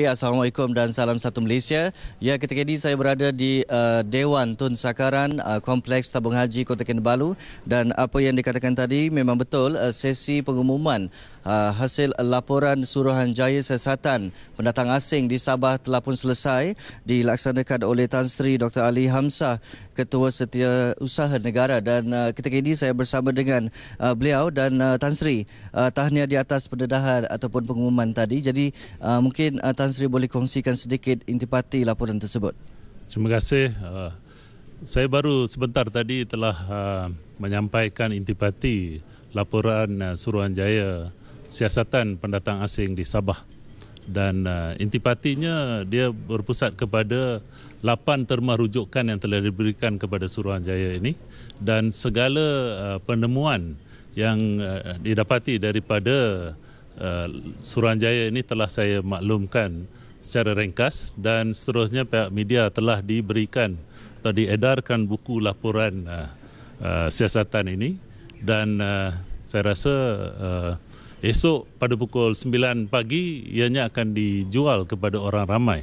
Ya, Assalamualaikum dan salam satu Malaysia. Ya, ketika ini saya berada di uh, Dewan Tun Sakaran uh, Kompleks Tabung Haji Kota Kinabalu dan apa yang dikatakan tadi memang betul uh, sesi pengumuman uh, hasil laporan Suruhanjaya Siasatan Pendatang Asing di Sabah telah pun selesai dilaksanakan oleh Tan Sri Dr. Ali Hamzah Ketua Setiausaha Negara dan uh, ketika ini saya bersama dengan uh, beliau dan uh, Tan Sri uh, tahniah di atas pendedahan ataupun pengumuman tadi. Jadi uh, mungkin uh, Tan Tan Sri boleh kongsikan sedikit intipati laporan tersebut. Terima kasih. Uh, saya baru sebentar tadi telah uh, menyampaikan intipati laporan uh, Suruhanjaya siasatan pendatang asing di Sabah. Dan intipatinya dia berpusat kepada lapan terma rujukan yang telah diberikan kepada Suruhanjaya ini dan segala penemuan yang didapati daripada uh, ini telah saya maklumkan secara ringkas dan seterusnya pihak media telah diberikan atau diedarkan buku laporan uh, uh, siasatan ini dan uh, saya rasa uh, esok pada pukul 9 pagi ianya akan dijual kepada orang ramai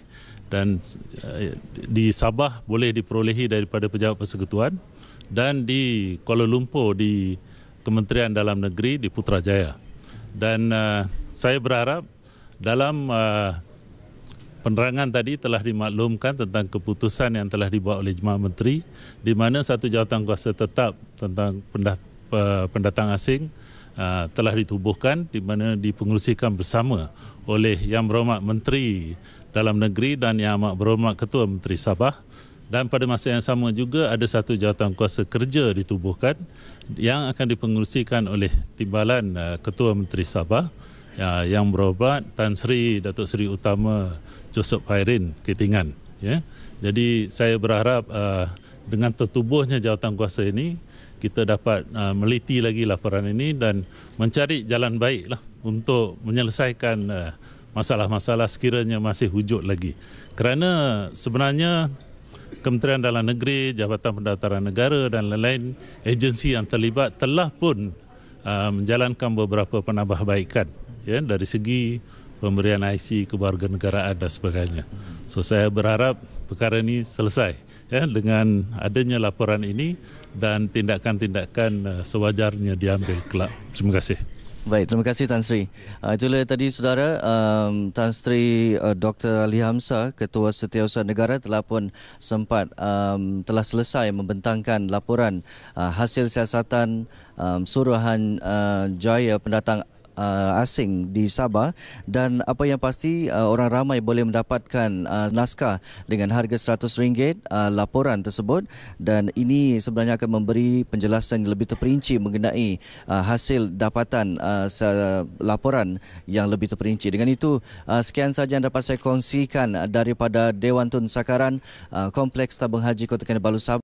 dan uh, di Sabah boleh diperolehi daripada pejabat persekutuan dan di Kuala Lumpur di Kementerian Dalam Negeri di Putrajaya dan uh, saya berharap dalam uh, penerangan tadi telah dimaklumkan tentang keputusan yang telah dibuat oleh jemaah menteri di mana satu jawatan kuasa tetap tentang pendat- pendatang asing uh, telah ditubuhkan di mana dipengerusikan bersama oleh Yang Berhormat Menteri Dalam Negeri dan Yang Amat Berhormat Ketua Menteri Sabah dan pada masa yang sama juga ada satu jawatan kuasa kerja ditubuhkan yang akan dipengerusikan oleh timbalan uh, Ketua Menteri Sabah uh, yang berobat Tan Sri Datuk Seri Utama Joseph Hairin Ketingan ya. Jadi saya berharap uh, dengan tertubuhnya jawatan kuasa ini kita dapat meliti lagi laporan ini dan mencari jalan baik untuk menyelesaikan masalah-masalah sekiranya masih wujud lagi. Kerana sebenarnya Kementerian Dalam Negeri, Jabatan Pendataran Negara dan lain-lain agensi yang terlibat telah pun uh, menjalankan beberapa penambahbaikan ya, dari segi pemberian IC negara dan sebagainya. So saya berharap perkara ini selesai ya, dengan adanya laporan ini dan tindakan-tindakan uh, sewajarnya diambil kelak. Terima kasih. Baik, terima kasih Tan Sri. Uh, itulah tadi saudara um, Tan Sri uh, Dr. Ali Hamzah, Ketua Setiausaha Negara telah pun sempat um, telah selesai membentangkan laporan uh, hasil siasatan um, suruhan uh, jaya pendatang uh, asing di Sabah dan apa yang pasti uh, orang ramai boleh mendapatkan uh, naskah dengan harga RM100 uh, laporan tersebut dan ini sebenarnya akan memberi penjelasan yang lebih terperinci mengenai uh, hasil dapatan uh, laporan yang lebih terperinci. Dengan itu uh, sekian saja yang dapat saya kongsikan uh, daripada Dewan Tun Sakaran uh, Kompleks Tabung Haji Kota Kinabalu Sabah.